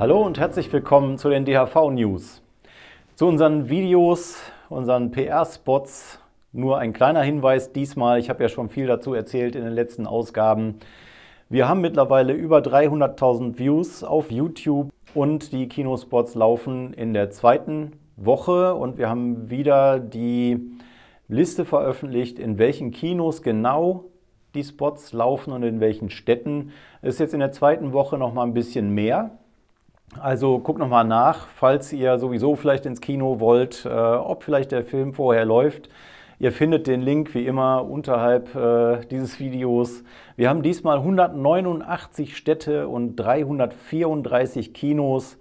Hallo und herzlich willkommen zu den DHV News. Zu unseren Videos, unseren PR-Spots nur ein kleiner Hinweis diesmal. Ich habe ja schon viel dazu erzählt in den letzten Ausgaben. Wir haben mittlerweile über 300.000 Views auf YouTube und die Kinospots laufen in der zweiten Woche und wir haben wieder die Liste veröffentlicht, in welchen Kinos genau die Spots laufen und in welchen Städten. Es ist jetzt in der zweiten Woche noch mal ein bisschen mehr. Also guckt nochmal nach, falls ihr sowieso vielleicht ins Kino wollt, äh, ob vielleicht der Film vorher läuft. Ihr findet den Link wie immer unterhalb äh, dieses Videos. Wir haben diesmal 189 Städte und 334 Kinos.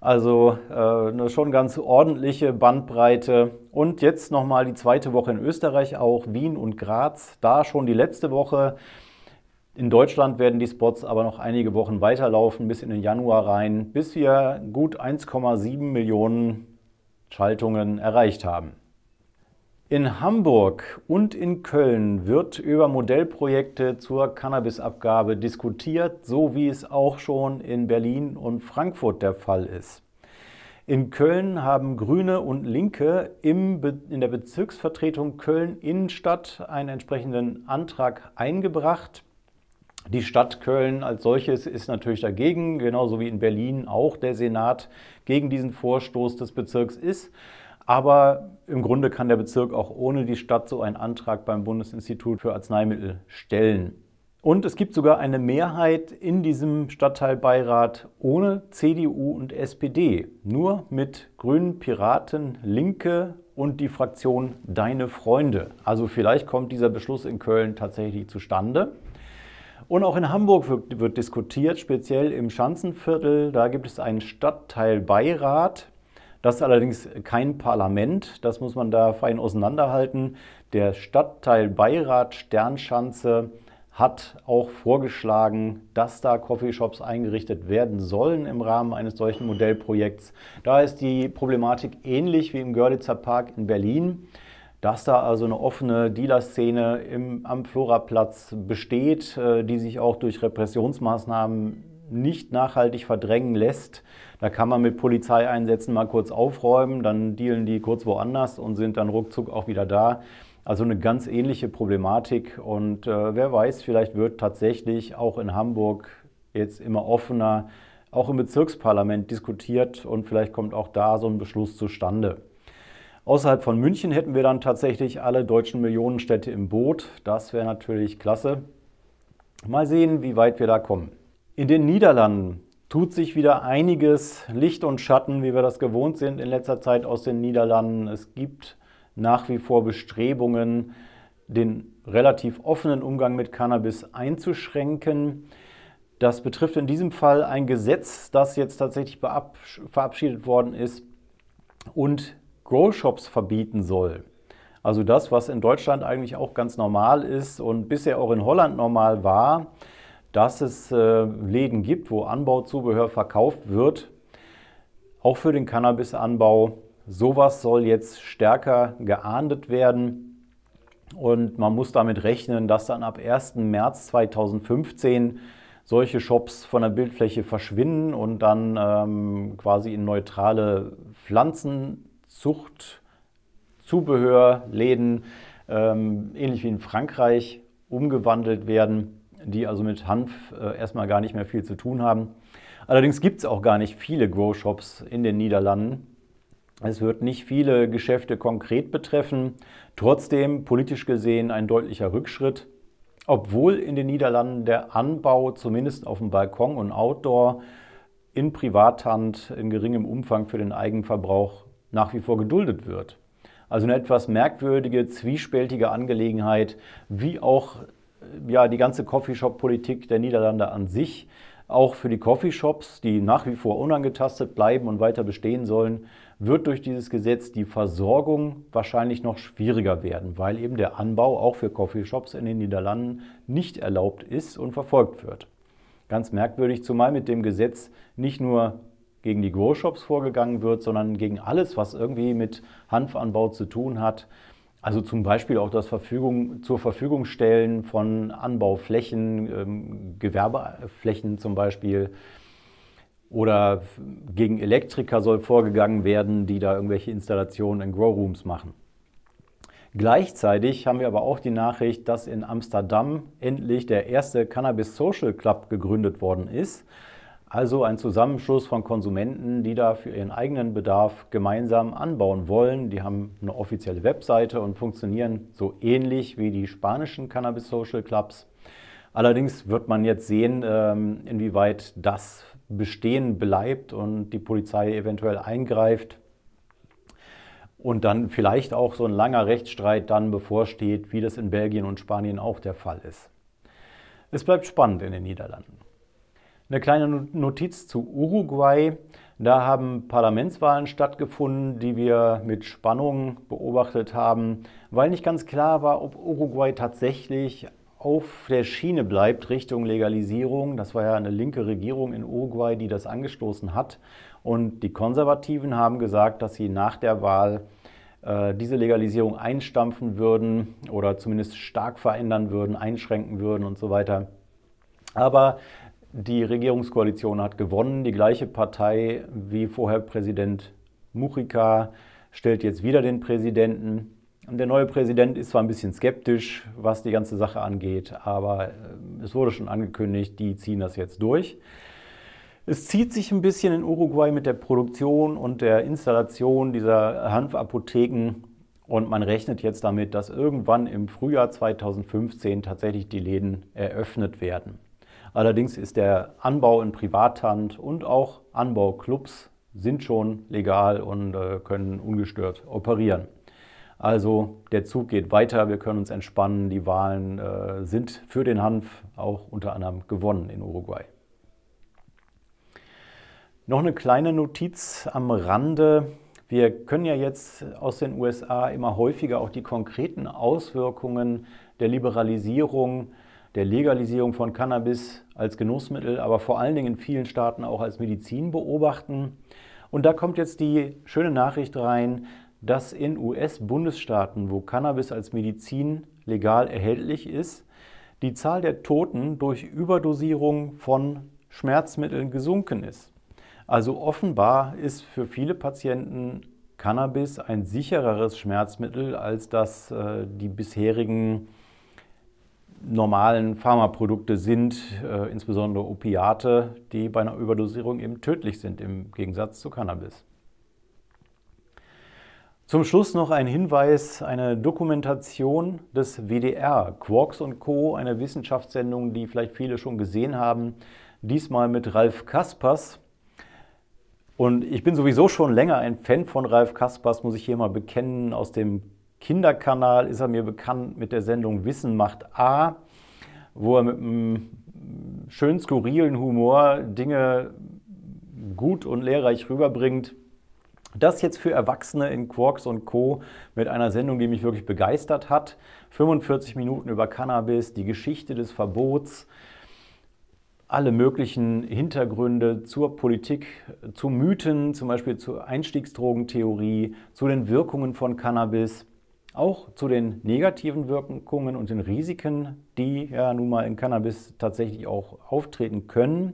Also äh, eine schon ganz ordentliche Bandbreite. Und jetzt nochmal die zweite Woche in Österreich auch, Wien und Graz. Da schon die letzte Woche. In Deutschland werden die Spots aber noch einige Wochen weiterlaufen, bis in den Januar rein, bis wir gut 1,7 Millionen Schaltungen erreicht haben. In Hamburg und in Köln wird über Modellprojekte zur Cannabisabgabe diskutiert, so wie es auch schon in Berlin und Frankfurt der Fall ist. In Köln haben Grüne und Linke im in der Bezirksvertretung Köln Innenstadt einen entsprechenden Antrag eingebracht. Die Stadt Köln als solches ist natürlich dagegen, genauso wie in Berlin auch der Senat gegen diesen Vorstoß des Bezirks ist. Aber im Grunde kann der Bezirk auch ohne die Stadt so einen Antrag beim Bundesinstitut für Arzneimittel stellen. Und es gibt sogar eine Mehrheit in diesem Stadtteilbeirat ohne CDU und SPD, nur mit Grünen, Piraten, Linke und die Fraktion Deine Freunde. Also vielleicht kommt dieser Beschluss in Köln tatsächlich zustande. Und auch in Hamburg wird, wird diskutiert, speziell im Schanzenviertel. Da gibt es einen Stadtteilbeirat. Das ist allerdings kein Parlament, das muss man da fein auseinanderhalten. Der Stadtteilbeirat Sternschanze hat auch vorgeschlagen, dass da Coffeeshops eingerichtet werden sollen im Rahmen eines solchen Modellprojekts. Da ist die Problematik ähnlich wie im Görlitzer Park in Berlin dass da also eine offene Dealer-Szene am Floraplatz besteht, äh, die sich auch durch Repressionsmaßnahmen nicht nachhaltig verdrängen lässt. Da kann man mit Polizeieinsätzen mal kurz aufräumen, dann dealen die kurz woanders und sind dann ruckzuck auch wieder da. Also eine ganz ähnliche Problematik und äh, wer weiß, vielleicht wird tatsächlich auch in Hamburg jetzt immer offener, auch im Bezirksparlament diskutiert und vielleicht kommt auch da so ein Beschluss zustande. Außerhalb von München hätten wir dann tatsächlich alle deutschen Millionenstädte im Boot. Das wäre natürlich klasse. Mal sehen, wie weit wir da kommen. In den Niederlanden tut sich wieder einiges Licht und Schatten, wie wir das gewohnt sind in letzter Zeit aus den Niederlanden. Es gibt nach wie vor Bestrebungen, den relativ offenen Umgang mit Cannabis einzuschränken. Das betrifft in diesem Fall ein Gesetz, das jetzt tatsächlich verabschiedet worden ist und Grow-Shops verbieten soll. Also das, was in Deutschland eigentlich auch ganz normal ist und bisher auch in Holland normal war, dass es äh, Läden gibt, wo Anbauzubehör verkauft wird, auch für den Cannabisanbau. Sowas soll jetzt stärker geahndet werden und man muss damit rechnen, dass dann ab 1. März 2015 solche Shops von der Bildfläche verschwinden und dann ähm, quasi in neutrale Pflanzen Zucht, Zubehör, Läden, ähm, ähnlich wie in Frankreich, umgewandelt werden, die also mit Hanf äh, erstmal gar nicht mehr viel zu tun haben. Allerdings gibt es auch gar nicht viele Grow Shops in den Niederlanden. Es wird nicht viele Geschäfte konkret betreffen. Trotzdem politisch gesehen ein deutlicher Rückschritt, obwohl in den Niederlanden der Anbau zumindest auf dem Balkon und Outdoor in Privathand in geringem Umfang für den Eigenverbrauch nach wie vor geduldet wird. Also eine etwas merkwürdige, zwiespältige Angelegenheit, wie auch äh, ja, die ganze Coffeeshop-Politik der Niederlande an sich, auch für die Coffeeshops, die nach wie vor unangetastet bleiben und weiter bestehen sollen, wird durch dieses Gesetz die Versorgung wahrscheinlich noch schwieriger werden, weil eben der Anbau auch für Coffeeshops in den Niederlanden nicht erlaubt ist und verfolgt wird. Ganz merkwürdig, zumal mit dem Gesetz nicht nur gegen die Growshops vorgegangen wird, sondern gegen alles, was irgendwie mit Hanfanbau zu tun hat. Also zum Beispiel auch das Verfügung, zur Verfügung stellen von Anbauflächen, ähm, Gewerbeflächen zum Beispiel. Oder gegen Elektriker soll vorgegangen werden, die da irgendwelche Installationen in Growrooms machen. Gleichzeitig haben wir aber auch die Nachricht, dass in Amsterdam endlich der erste Cannabis Social Club gegründet worden ist. Also ein Zusammenschluss von Konsumenten, die da für ihren eigenen Bedarf gemeinsam anbauen wollen. Die haben eine offizielle Webseite und funktionieren so ähnlich wie die spanischen Cannabis Social Clubs. Allerdings wird man jetzt sehen, ähm, inwieweit das bestehen bleibt und die Polizei eventuell eingreift und dann vielleicht auch so ein langer Rechtsstreit dann bevorsteht, wie das in Belgien und Spanien auch der Fall ist. Es bleibt spannend in den Niederlanden. Eine kleine Notiz zu Uruguay. Da haben Parlamentswahlen stattgefunden, die wir mit Spannung beobachtet haben, weil nicht ganz klar war, ob Uruguay tatsächlich auf der Schiene bleibt Richtung Legalisierung. Das war ja eine linke Regierung in Uruguay, die das angestoßen hat. Und die Konservativen haben gesagt, dass sie nach der Wahl äh, diese Legalisierung einstampfen würden oder zumindest stark verändern würden, einschränken würden und so weiter. Aber die Regierungskoalition hat gewonnen. Die gleiche Partei wie vorher Präsident Muchika stellt jetzt wieder den Präsidenten. Der neue Präsident ist zwar ein bisschen skeptisch, was die ganze Sache angeht, aber äh, es wurde schon angekündigt, die ziehen das jetzt durch. Es zieht sich ein bisschen in Uruguay mit der Produktion und der Installation dieser Hanfapotheken und man rechnet jetzt damit, dass irgendwann im Frühjahr 2015 tatsächlich die Läden eröffnet werden. Allerdings ist der Anbau in Privathand und auch Anbauclubs sind schon legal und äh, können ungestört operieren. Also der Zug geht weiter, wir können uns entspannen. Die Wahlen äh, sind für den Hanf auch unter anderem gewonnen in Uruguay. Noch eine kleine Notiz am Rande. Wir können ja jetzt aus den USA immer häufiger auch die konkreten Auswirkungen der Liberalisierung der Legalisierung von Cannabis als Genussmittel, aber vor allen Dingen in vielen Staaten auch als Medizin beobachten. Und da kommt jetzt die schöne Nachricht rein, dass in US-Bundesstaaten, wo Cannabis als Medizin legal erhältlich ist, die Zahl der Toten durch Überdosierung von Schmerzmitteln gesunken ist. Also offenbar ist für viele Patienten Cannabis ein sichereres Schmerzmittel als das äh, die bisherigen normalen Pharmaprodukte sind, äh, insbesondere Opiate, die bei einer Überdosierung eben tödlich sind im Gegensatz zu Cannabis. Zum Schluss noch ein Hinweis, eine Dokumentation des WDR, Quarks und Co., eine Wissenschaftssendung, die vielleicht viele schon gesehen haben, diesmal mit Ralf Kaspers. Und ich bin sowieso schon länger ein Fan von Ralf Kaspers, muss ich hier mal bekennen, aus dem Kinderkanal ist er mir bekannt mit der Sendung Wissen macht A, wo er mit einem schön skurrilen Humor Dinge gut und lehrreich rüberbringt. Das jetzt für Erwachsene in Quarks und Co. mit einer Sendung, die mich wirklich begeistert hat. 45 Minuten über Cannabis, die Geschichte des Verbots, alle möglichen Hintergründe zur Politik, zu Mythen, zum Beispiel zur Einstiegsdrogentheorie, zu den Wirkungen von Cannabis auch zu den negativen Wirkungen und den Risiken, die ja nun mal in Cannabis tatsächlich auch auftreten können,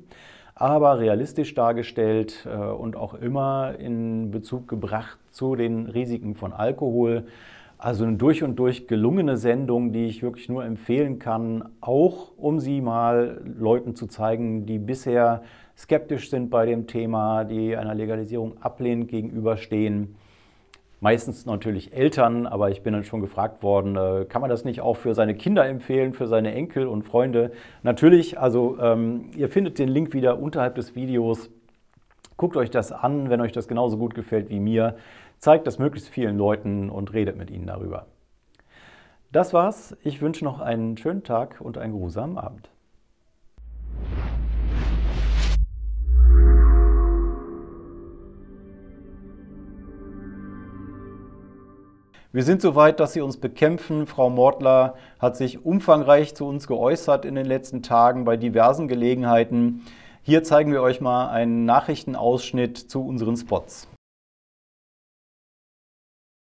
aber realistisch dargestellt äh, und auch immer in Bezug gebracht zu den Risiken von Alkohol. Also eine durch und durch gelungene Sendung, die ich wirklich nur empfehlen kann, auch um sie mal Leuten zu zeigen, die bisher skeptisch sind bei dem Thema, die einer Legalisierung ablehnend gegenüberstehen meistens natürlich Eltern, aber ich bin dann schon gefragt worden, äh, kann man das nicht auch für seine Kinder empfehlen, für seine Enkel und Freunde? Natürlich, also ähm, ihr findet den Link wieder unterhalb des Videos. Guckt euch das an, wenn euch das genauso gut gefällt wie mir. Zeigt das möglichst vielen Leuten und redet mit ihnen darüber. Das war's. Ich wünsche noch einen schönen Tag und einen geruhsamen Abend. Wir sind soweit, dass Sie uns bekämpfen. Frau Mordler hat sich umfangreich zu uns geäußert in den letzten Tagen bei diversen Gelegenheiten. Hier zeigen wir euch mal einen Nachrichtenausschnitt zu unseren Spots.